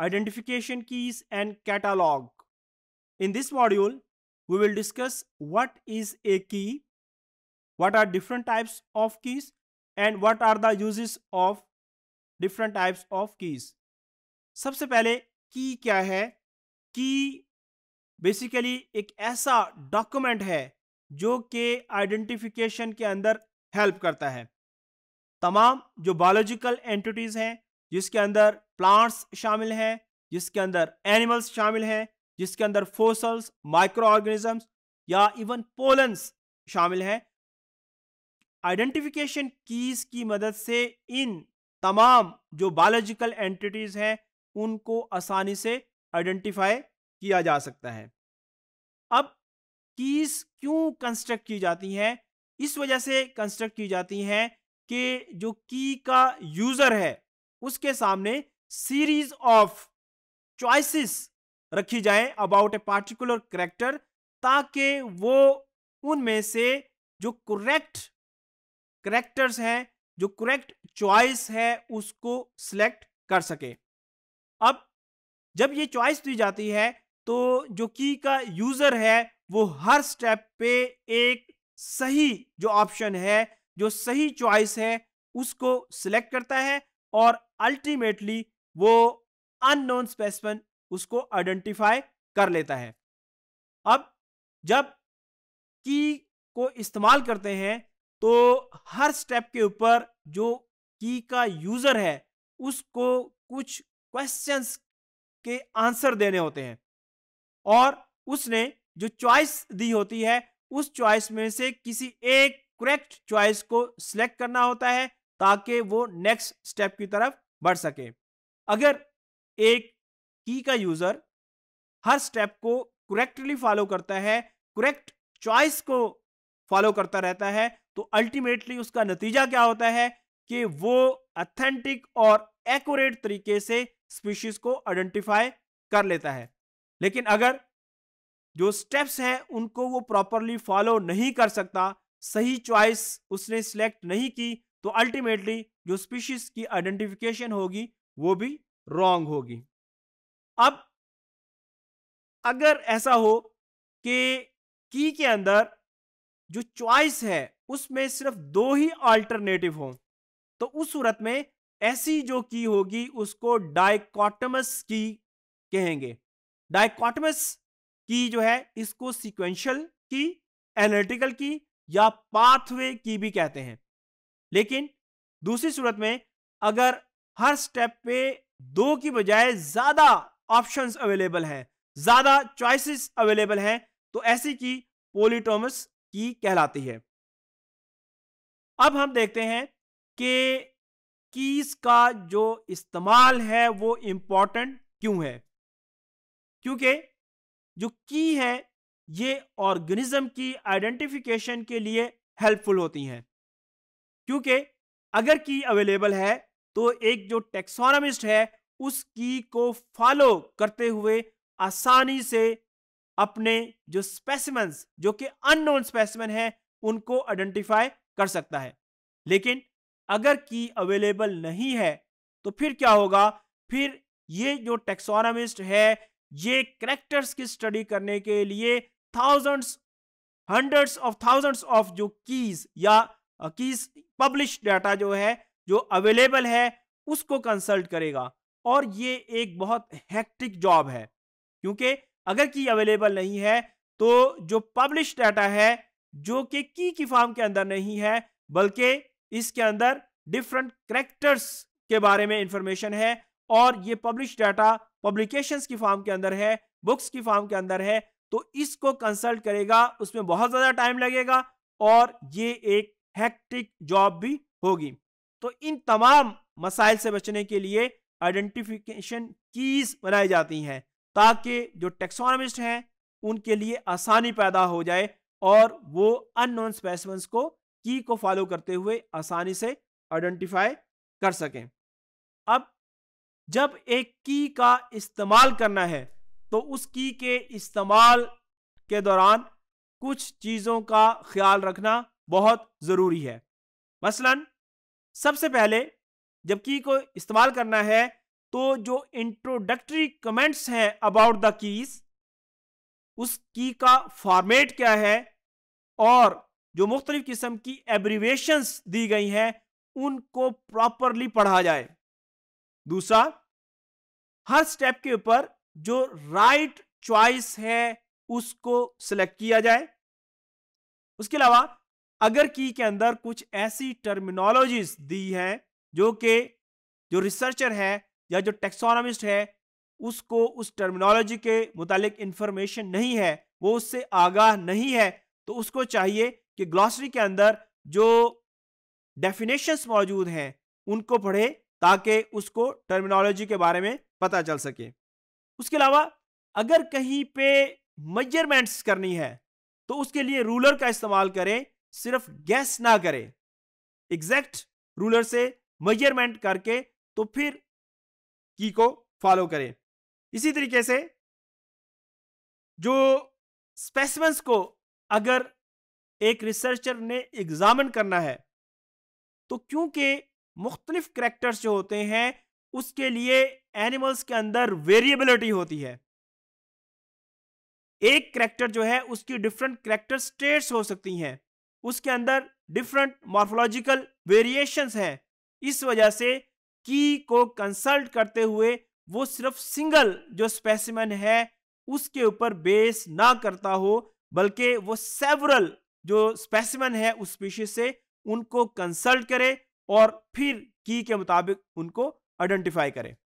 identification keys and catalog. In this module, we will discuss what is a key, what are different types of keys and what are the uses of different types of keys. sabse pehle key kya hai key basically ek aisa document hai jo ke identification ke andar help karta hai tamam jo biological entities hain jiske andar plants शामिल हैं जिसके अंदर animals शामिल हैं जिसके अंदर fossils micro organisms या even pollens शामिल हैं आइडेंटिफिकेशन कीज की मदद से इन तमाम जो बायोलॉजिकल एंटिटीज़ हैं उनको आसानी से आइडेंटिफाई किया जा सकता है अब कीज क्यों कंस्ट्रक्ट की जाती हैं इस वजह से कंस्ट्रक्ट की जाती हैं कि जो की का यूज़र है उसके सामने सीरीज ऑफ चॉइसेस रखी जाए अबाउट ए पार्टिकुलर करेक्टर ताकि वो उनमें से जो करेक्ट करेक्टर्स हैं जो करेक्ट चॉइस है उसको सिलेक्ट कर सके अब जब ये चॉइस दी जाती है तो जो की का यूज़र है वो हर स्टेप पे एक सही जो ऑप्शन है जो सही चॉइस है उसको सिलेक्ट करता है और अल्टीमेटली वो अननोन स्पेसिमन उसको आइडेंटिफाई कर लेता है अब जब की को इस्तेमाल करते हैं तो हर स्टेप के ऊपर जो की का यूज़र है उसको कुछ क्वेश्चंस के आंसर देने होते हैं और उसने जो चॉइस दी होती है उस चॉइस में से किसी एक करेक्ट चॉइस को सिलेक्ट करना होता है ताकि वो नेक्स्ट स्टेप की तरफ बढ़ सके अगर एक की का यूजर हर स्टेप को करेक्टली फॉलो करता है करेक्ट चॉइस को फॉलो करता रहता है तो अल्टीमेटली उसका नतीजा क्या होता है कि वो अथेंटिक और एक्यूरेट तरीके से स्पीशीज को आइडेंटिफाई कर लेता है लेकिन अगर जो स्टेप्स हैं उनको वो प्रॉपरली फॉलो नहीं कर सकता सही चॉइस उसने सिलेक्ट नहीं की तो अल्टीमेटली जो स्पीशीज की आइडेंटिफिकेशन होगी वो भी रॉन्ग होगी अब अगर ऐसा हो कि की के अंदर जो चॉइस है उसमें सिर्फ दो ही अल्टरनेटिव हो तो उस सूरत में ऐसी जो की होगी उसको डायकॉटमस की कहेंगे डायकॉटमस की जो है इसको सीक्वेंशियल की एनालिटिकल की या पाथवे की भी कहते हैं लेकिन दूसरी सूरत में अगर हर स्टेप पे दो की बजाय ज्यादा ऑप्शंस अवेलेबल हैं ज्यादा चॉइसेस अवेलेबल हैं तो ऐसी की पोलिटोमस की कहलाती है अब हम देखते हैं कि कीज का जो इस्तेमाल है वो इम्पॉर्टेंट क्यों है क्योंकि जो की है ये ऑर्गेनिज्म की आइडेंटिफिकेशन के लिए हेल्पफुल होती हैं क्योंकि अगर की अवेलेबल है तो एक जो टेक्सोनमिस्ट है उस की को फॉलो करते हुए आसानी से अपने जो स्पेसिमेंस जो कि अननोन स्पेसिमेन है उनको आइडेंटिफाई कर सकता है लेकिन अगर की अवेलेबल नहीं है तो फिर क्या होगा फिर ये जो टेक्सोनमिस्ट है ये करेक्टर्स की स्टडी करने के लिए thousands hundreds of thousands of जो कीज या कीज पब्लिश डाटा जो है जो अवेलेबल है उसको कंसल्ट करेगा और ये एक बहुत हैक्टिक जॉब है क्योंकि अगर की अवेलेबल नहीं है तो जो पब्लिश डाटा है जो कि की की फॉर्म के अंदर नहीं है बल्कि इसके अंदर डिफरेंट करेक्टर्स के बारे में इंफॉर्मेशन है और ये पब्लिश डाटा पब्लिकेशन की फॉर्म के अंदर है बुक्स की फॉर्म के अंदर है तो इसको कंसल्ट करेगा उसमें बहुत ज़्यादा टाइम लगेगा और ये एक हैक्टिक जॉब भी होगी तो इन तमाम मसाइल से बचने के लिए आइडेंटिफिकेशन कीज बनाई जाती हैं ताकि जो टेक्सोनमिस्ट हैं उनके लिए आसानी पैदा हो जाए और वो अननोन स्पेसिमेंस को की को फॉलो करते हुए आसानी से आइडेंटिफाई कर सकें अब जब एक की का इस्तेमाल करना है तो उस की के इस्तेमाल के दौरान कुछ चीज़ों का ख्याल रखना बहुत ज़रूरी है मसलन सबसे पहले जब की को इस्तेमाल करना है तो जो इंट्रोडक्टरी कमेंट्स हैं अबाउट द कीज उस की का फॉर्मेट क्या है और जो मुख्तलिफ किस्म की एब्रीवेशंस दी गई हैं उनको प्रॉपरली पढ़ा जाए दूसरा हर स्टेप के ऊपर जो राइट चॉइस है उसको सिलेक्ट किया जाए उसके अलावा अगर की के अंदर कुछ ऐसी टर्मिनोलॉजीज दी हैं जो कि जो रिसर्चर है या जो टेक्सोनॉमिस्ट है उसको उस टर्मिनोलॉजी के मुतालिक इंफॉर्मेशन नहीं है वो उससे आगाह नहीं है तो उसको चाहिए कि ग्लॉसरी के अंदर जो डेफिनेशंस मौजूद हैं उनको पढ़े ताकि उसको टर्मिनोलॉजी के बारे में पता चल सके उसके अलावा अगर कहीं पे मेजरमेंट्स करनी है तो उसके लिए रूलर का इस्तेमाल करें सिर्फ गैस ना करे एग्जैक्ट रूलर से मेजरमेंट करके तो फिर की को फॉलो करें इसी तरीके से जो स्पेसिमेंस को अगर एक रिसर्चर ने एग्जामिन करना है तो क्योंकि मुख्तलिफ करेक्टर्स जो होते हैं उसके लिए एनिमल्स के अंदर वेरिएबिलिटी होती है एक करेक्टर जो है उसकी डिफरेंट करेक्टर स्टेट्स हो सकती हैं उसके अंदर डिफरेंट मॉर्फोलॉजिकल वेरिएशंस हैं इस वजह से की को कंसल्ट करते हुए वो सिर्फ सिंगल जो स्पेसिमन है उसके ऊपर बेस ना करता हो बल्कि वो सेवरल जो स्पेसिमन है उस स्पीशीज से उनको कंसल्ट करे और फिर की के मुताबिक उनको आइडेंटिफाई करें